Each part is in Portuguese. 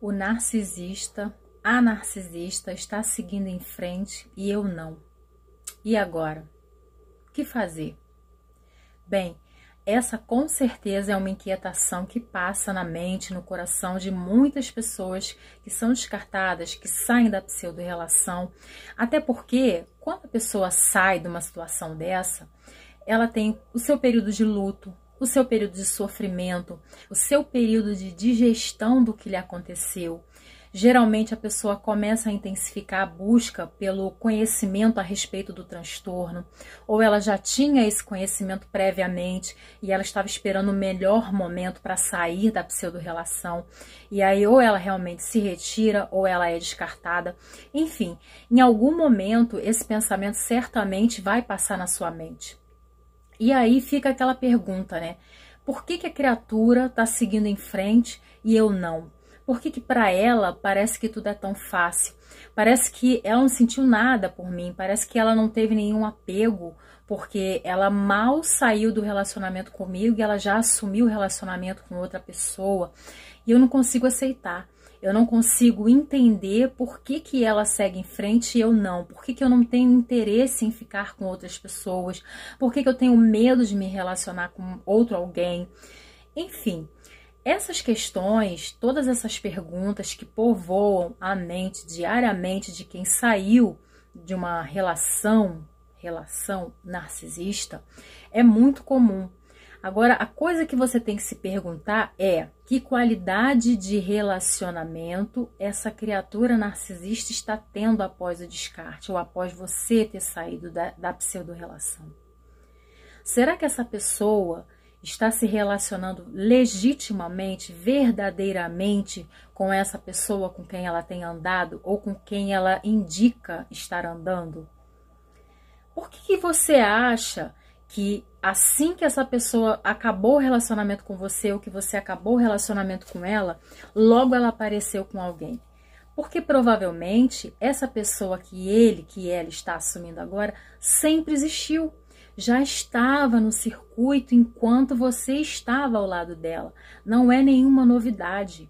O narcisista, a narcisista está seguindo em frente e eu não. E agora? O que fazer? Bem, essa com certeza é uma inquietação que passa na mente, no coração de muitas pessoas que são descartadas, que saem da pseudo-relação. Até porque, quando a pessoa sai de uma situação dessa, ela tem o seu período de luto, o seu período de sofrimento, o seu período de digestão do que lhe aconteceu. Geralmente a pessoa começa a intensificar a busca pelo conhecimento a respeito do transtorno, ou ela já tinha esse conhecimento previamente e ela estava esperando o melhor momento para sair da pseudo-relação, e aí ou ela realmente se retira ou ela é descartada. Enfim, em algum momento esse pensamento certamente vai passar na sua mente. E aí fica aquela pergunta, né? Por que, que a criatura está seguindo em frente e eu não? Por que, que para ela parece que tudo é tão fácil? Parece que ela não sentiu nada por mim, parece que ela não teve nenhum apego, porque ela mal saiu do relacionamento comigo e ela já assumiu o relacionamento com outra pessoa. E eu não consigo aceitar eu não consigo entender por que, que ela segue em frente e eu não, por que, que eu não tenho interesse em ficar com outras pessoas, por que, que eu tenho medo de me relacionar com outro alguém, enfim. Essas questões, todas essas perguntas que povoam a mente diariamente de quem saiu de uma relação, relação narcisista, é muito comum Agora, a coisa que você tem que se perguntar é: que qualidade de relacionamento essa criatura narcisista está tendo após o descarte ou após você ter saído da, da pseudo-relação? Será que essa pessoa está se relacionando legitimamente, verdadeiramente com essa pessoa com quem ela tem andado ou com quem ela indica estar andando? Por que, que você acha que assim que essa pessoa acabou o relacionamento com você ou que você acabou o relacionamento com ela, logo ela apareceu com alguém. Porque provavelmente essa pessoa que ele, que ela está assumindo agora, sempre existiu. Já estava no circuito enquanto você estava ao lado dela. Não é nenhuma novidade.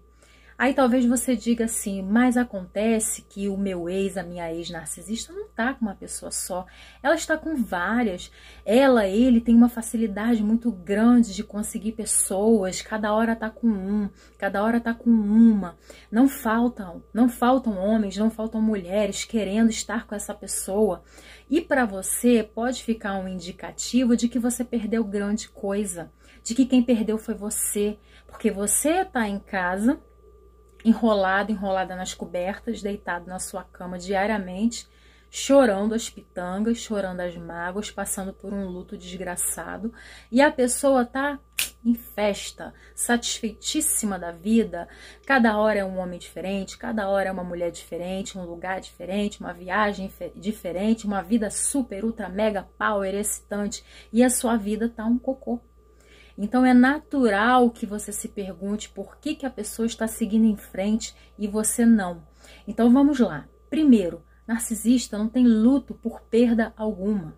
Aí talvez você diga assim, mas acontece que o meu ex, a minha ex-narcisista, não está com uma pessoa só, ela está com várias. Ela, ele tem uma facilidade muito grande de conseguir pessoas, cada hora está com um, cada hora está com uma. Não faltam, não faltam homens, não faltam mulheres querendo estar com essa pessoa. E para você pode ficar um indicativo de que você perdeu grande coisa, de que quem perdeu foi você, porque você está em casa enrolado, enrolada nas cobertas, deitado na sua cama diariamente, chorando as pitangas, chorando as mágoas, passando por um luto desgraçado, e a pessoa tá em festa, satisfeitíssima da vida. Cada hora é um homem diferente, cada hora é uma mulher diferente, um lugar diferente, uma viagem diferente, uma vida super, ultra, mega power, excitante. E a sua vida tá um cocô. Então é natural que você se pergunte por que, que a pessoa está seguindo em frente e você não. Então vamos lá. Primeiro, narcisista não tem luto por perda alguma.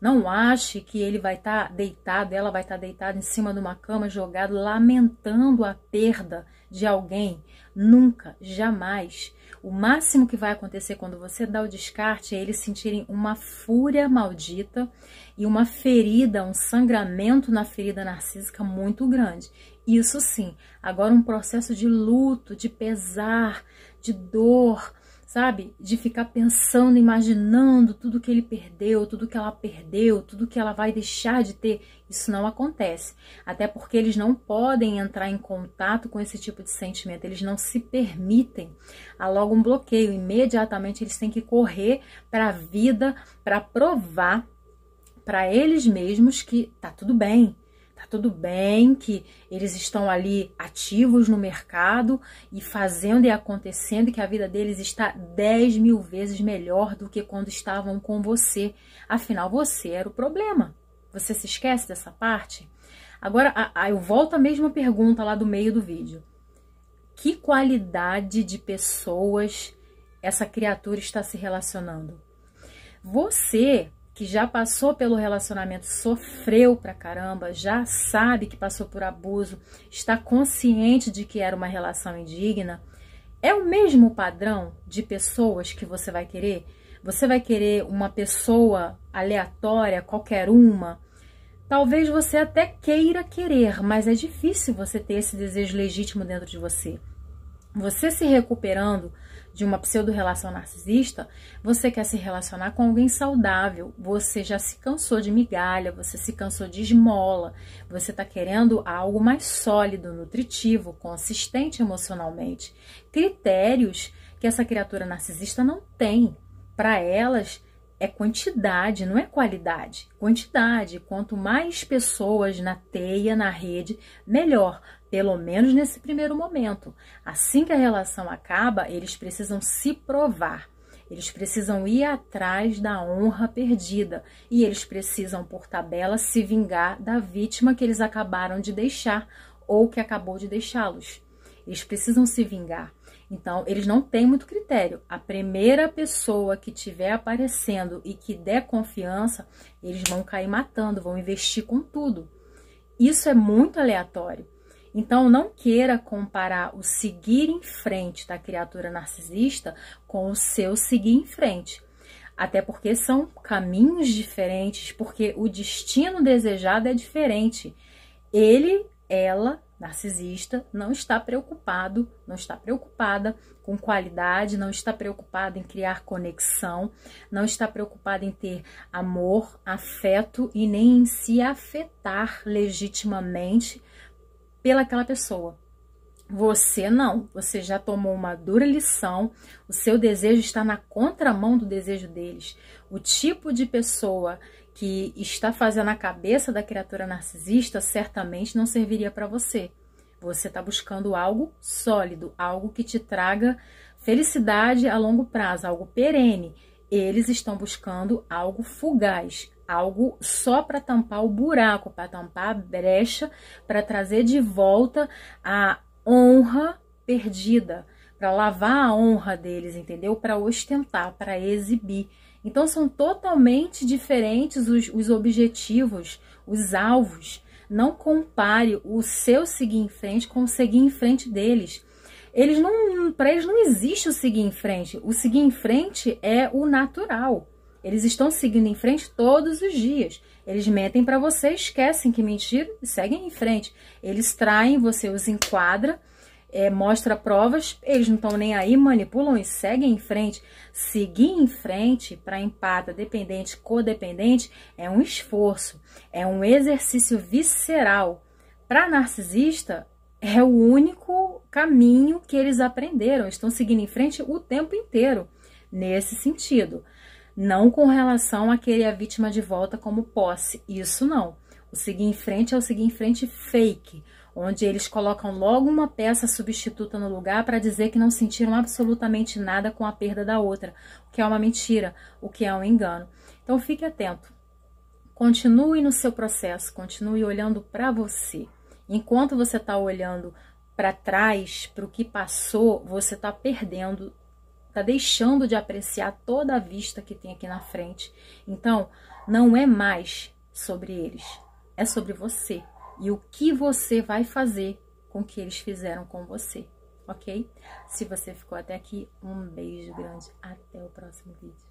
Não ache que ele vai estar tá deitado, ela vai estar tá deitada em cima de uma cama, jogado, lamentando a perda de alguém. Nunca, jamais. O máximo que vai acontecer quando você dá o descarte é eles sentirem uma fúria maldita e uma ferida, um sangramento na ferida narcísica muito grande. Isso sim. Agora, um processo de luto, de pesar, de dor, sabe? De ficar pensando, imaginando tudo que ele perdeu, tudo que ela perdeu, tudo que ela vai deixar de ter. Isso não acontece. Até porque eles não podem entrar em contato com esse tipo de sentimento, eles não se permitem. Há logo um bloqueio. Imediatamente eles têm que correr para a vida para provar para eles mesmos que tá tudo bem, Tá tudo bem que eles estão ali ativos no mercado e fazendo e acontecendo, que a vida deles está 10 mil vezes melhor do que quando estavam com você. Afinal, você era o problema. Você se esquece dessa parte? Agora, a, a, eu volto à mesma pergunta lá do meio do vídeo. Que qualidade de pessoas essa criatura está se relacionando? Você que já passou pelo relacionamento, sofreu pra caramba, já sabe que passou por abuso, está consciente de que era uma relação indigna, é o mesmo padrão de pessoas que você vai querer? Você vai querer uma pessoa aleatória, qualquer uma? Talvez você até queira querer, mas é difícil você ter esse desejo legítimo dentro de você. Você se recuperando de uma pseudo-relação narcisista, você quer se relacionar com alguém saudável. Você já se cansou de migalha, você se cansou de esmola, você está querendo algo mais sólido, nutritivo, consistente emocionalmente. Critérios que essa criatura narcisista não tem. Para elas, é quantidade, não é qualidade. Quantidade. Quanto mais pessoas na teia, na rede, melhor pelo menos nesse primeiro momento. Assim que a relação acaba, eles precisam se provar. Eles precisam ir atrás da honra perdida e eles precisam, por tabela, se vingar da vítima que eles acabaram de deixar ou que acabou de deixá-los. Eles precisam se vingar. Então, eles não têm muito critério. A primeira pessoa que tiver aparecendo e que der confiança, eles vão cair matando, vão investir com tudo. Isso é muito aleatório. Então, não queira comparar o seguir em frente da criatura narcisista com o seu seguir em frente. Até porque são caminhos diferentes, porque o destino desejado é diferente. Ele, ela, narcisista, não está preocupado, não está preocupada com qualidade, não está preocupada em criar conexão, não está preocupada em ter amor, afeto e nem em se afetar legitimamente pelaquela pessoa. Você não, você já tomou uma dura lição, o seu desejo está na contramão do desejo deles. O tipo de pessoa que está fazendo a cabeça da criatura narcisista certamente não serviria para você. Você está buscando algo sólido, algo que te traga felicidade a longo prazo, algo perene. Eles estão buscando algo fugaz, algo só para tampar o buraco, para tampar a brecha, para trazer de volta a honra perdida, para lavar a honra deles, entendeu? Para ostentar, para exibir. Então são totalmente diferentes os, os objetivos, os alvos. Não compare o seu seguir em frente com o seguir em frente deles eles não, para eles não existe o seguir em frente. O seguir em frente é o natural. Eles estão seguindo em frente todos os dias. Eles mentem para você, esquecem que mentiram e seguem em frente. Eles traem, você os enquadra, é, mostra provas, eles não estão nem aí, manipulam e seguem em frente. Seguir em frente para empata, dependente, codependente, é um esforço, é um exercício visceral. Para narcisista, é o único caminho que eles aprenderam, estão seguindo em frente o tempo inteiro nesse sentido. Não com relação a querer a vítima de volta como posse, isso não. O seguir em frente é o seguir em frente fake, onde eles colocam logo uma peça substituta no lugar para dizer que não sentiram absolutamente nada com a perda da outra, o que é uma mentira, o que é um engano. Então fique atento. Continue no seu processo, continue olhando para você. Enquanto você está olhando para trás, para o que passou, você está perdendo tá deixando de apreciar toda a vista que tem aqui na frente. Então, não é mais sobre eles, é sobre você e o que você vai fazer com o que eles fizeram com você, ok? Se você ficou até aqui, um beijo grande, até o próximo vídeo.